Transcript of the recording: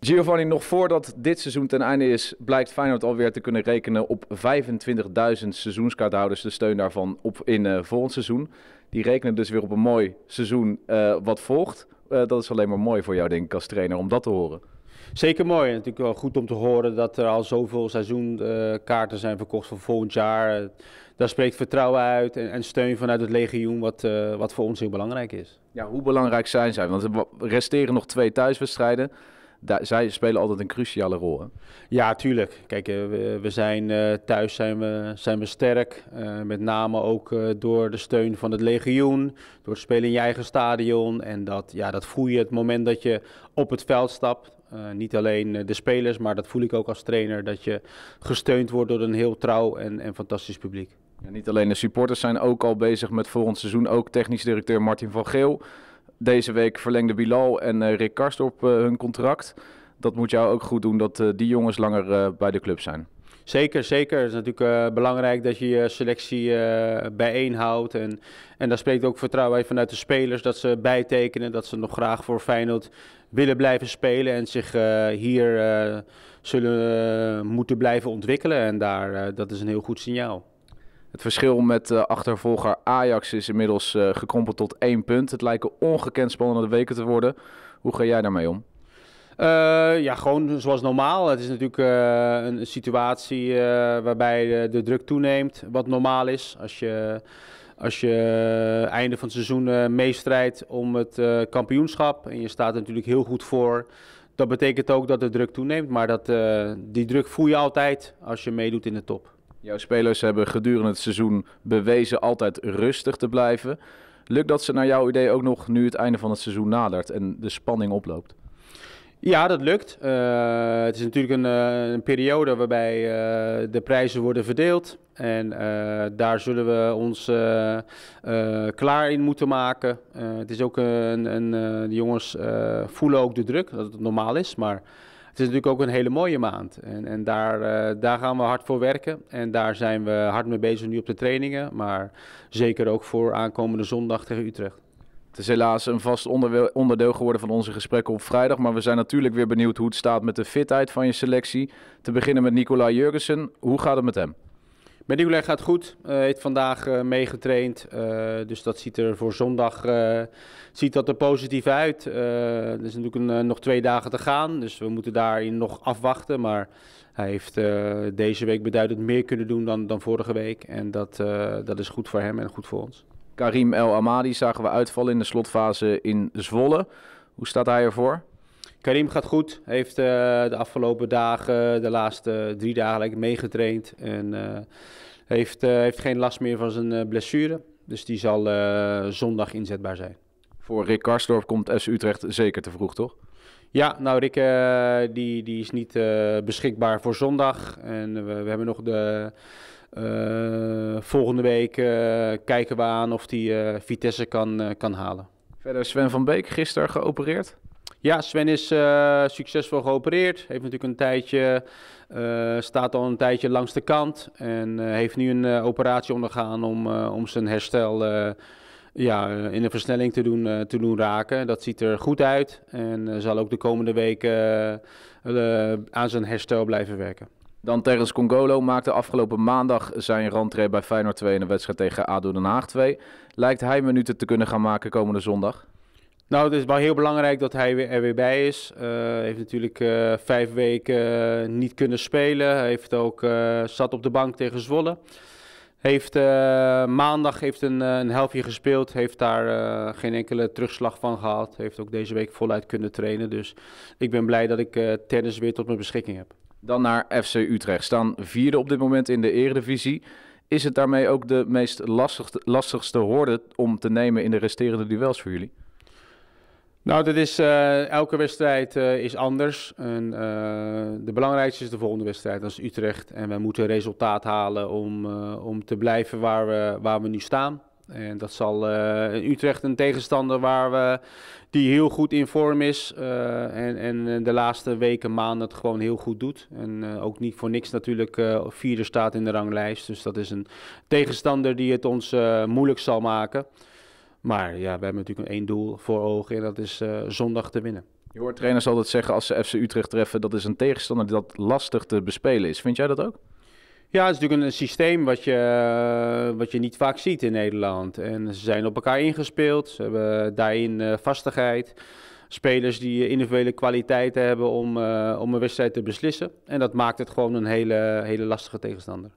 Giovanni, nog voordat dit seizoen ten einde is, blijkt Feyenoord alweer te kunnen rekenen op 25.000 seizoenskaarthouders. De steun daarvan op in uh, volgend seizoen. Die rekenen dus weer op een mooi seizoen eh, wat volgt. Eh, dat is alleen maar mooi voor jou, denk ik, als trainer, om dat te horen. Zeker mooi. En natuurlijk wel goed om te horen dat er al zoveel seizoenkaarten eh, zijn verkocht voor volgend jaar. Daar spreekt vertrouwen uit en, steun vanuit het legioen, wat, eh, wat voor ons heel belangrijk is. Ja, hoe belangrijk zijn zij? Want er resteren nog twee thuiswedstrijden zij spelen altijd een cruciale rol. Hè? Ja, tuurlijk. Kijk, eh, we, zijn eh, thuis zijn we, zijn we sterk. Eh, met name ook door de steun van het legioen, door het spelen in je eigen stadion. En dat, ja, dat voel je het moment dat je op het veld stapt. niet alleen de spelers, maar dat voel ik ook als trainer. Dat je gesteund wordt door een heel trouw en, en fantastisch publiek. niet alleen de supporters zijn ook al bezig met volgend seizoen. Ook technisch directeur Martin van Geel. Deze week verlengde Bilal en eh, Rick op eh, hun contract. Dat moet jou ook goed doen dat eh, die jongens langer bij de club zijn. Zeker, zeker. Het is natuurlijk belangrijk dat je je selectie uh, bijeenhoudt. En, en daar spreekt ook vertrouwen uit vanuit de spelers dat ze bijtekenen. Dat ze nog graag voor Feyenoord willen blijven spelen en zich hier zullen moeten blijven ontwikkelen. En daar, dat is een heel goed signaal. Het verschil met eh, achtervolger Ajax is inmiddels uh, gekrompeld tot één punt. Het lijken ongekend spannende weken te worden. Hoe ga jij daarmee om? Eh, ja, gewoon zoals normaal. Het is natuurlijk een, een, situatie waarbij de, de, druk toeneemt, wat normaal is. Als je, als je einde van het seizoen meestrijdt om het kampioenschap en je staat er natuurlijk heel goed voor, dat betekent ook dat de druk toeneemt. Maar dat, die druk voel je altijd als je meedoet in de top. Jouw spelers hebben gedurende het seizoen bewezen altijd rustig te blijven. Lukt dat ze naar jouw idee ook nog nu het einde van het seizoen nadert en de spanning oploopt? Ja, dat lukt. Eh, het is natuurlijk een, eh, een periode waarbij eh, de prijzen worden verdeeld. En daar zullen we ons klaar in moeten maken. het is ook een, een de jongens voelen ook de druk, dat het normaal is. Maar het is natuurlijk ook een hele mooie maand. En, en daar, eh, daar gaan we hard voor werken. En daar zijn we hard mee bezig nu op de trainingen. Maar zeker ook voor aankomende zondag tegen Utrecht. Het is helaas een vast onderdeel geworden van onze gesprekken op vrijdag. Maar we zijn natuurlijk weer benieuwd hoe het staat met de fitheid van je selectie. Te beginnen met Nicola Jurgensen. Hoe gaat het met hem? Met gaat goed. Uh, heeft vandaag uh, meegetraind. Eh, dus dat ziet er voor zondag ziet dat er positief uit. er is natuurlijk nog twee dagen te gaan. Dus we moeten daarin nog afwachten. Maar hij heeft deze week beduidend meer kunnen doen dan, dan vorige week. En dat, dat is goed voor hem en goed voor ons. Karim El Amadi zagen we uitvallen in de slotfase in Zwolle. Hoe staat hij ervoor? Karim gaat goed. Heeft eh, de afgelopen dagen, de laatste drie dagen, meegetraind. En eh, heeft, eh, heeft geen last meer van zijn blessure. Dus die zal zondag inzetbaar zijn. Voor Rick Karsdorp komt SU Utrecht zeker te vroeg, toch? Ja, nou Rick die, die is niet beschikbaar voor zondag. En we, hebben nog de... volgende week kijken we aan of die Vitesse kan, kan halen. Verder Sven van Beek, gisteren geopereerd. Ja, Sven is eh, succesvol geopereerd. Heeft natuurlijk een tijdje, eh, staat al een tijdje langs de kant. En eh, heeft nu een operatie ondergaan om, om zijn herstel ja, in een versnelling te doen, te doen raken. Dat ziet er goed uit. En zal ook de komende weken aan zijn herstel blijven werken. Dan Terrence Congolo maakte afgelopen maandag zijn rentree bij Feyenoord 2 in de wedstrijd tegen ADO Den Haag 2. Lijkt hij minuten te kunnen gaan maken komende zondag? Nou, het is wel heel belangrijk dat hij er weer bij is. Eh, hij heeft natuurlijk eh, vijf weken eh, niet kunnen spelen. Hij heeft ook, zat op de bank tegen Zwolle. Heeft, maandag heeft een, een helftje gespeeld. Heeft daar geen enkele terugslag van gehad. Heeft ook deze week voluit kunnen trainen. Dus ik ben blij dat ik tennis weer tot mijn beschikking heb. Dan naar FC Utrecht. Staan vierde op dit moment in de eredivisie. Is het daarmee ook de meest lastigste, lastigste om te nemen in de resterende duels voor jullie? Nou, dat is, eh, elke wedstrijd eh, is anders. Eh, de belangrijkste is de volgende wedstrijd, dat is Utrecht. En wij moeten resultaat halen om, om te blijven waar we, waar we nu staan. En dat zal Utrecht een tegenstander waar we, die heel goed in vorm is. en, en de laatste weken, maanden het gewoon heel goed doet. En ook niet voor niks natuurlijk vierde staat in de ranglijst. Dus dat is een tegenstander die het ons moeilijk zal maken. Maar ja, we hebben natuurlijk één doel voor ogen en dat is eh, zondag te winnen. Je hoort trainers altijd zeggen als ze FC Utrecht treffen, dat is een tegenstander dat lastig te bespelen is. Vind jij dat ook? Ja, het is natuurlijk een systeem wat je, eh, wat je niet vaak ziet in Nederland. En ze zijn op elkaar ingespeeld, ze hebben eh, daarin vastigheid. Spelers die individuele kwaliteiten hebben om, om een wedstrijd te beslissen. En dat maakt het gewoon een hele, hele lastige tegenstander.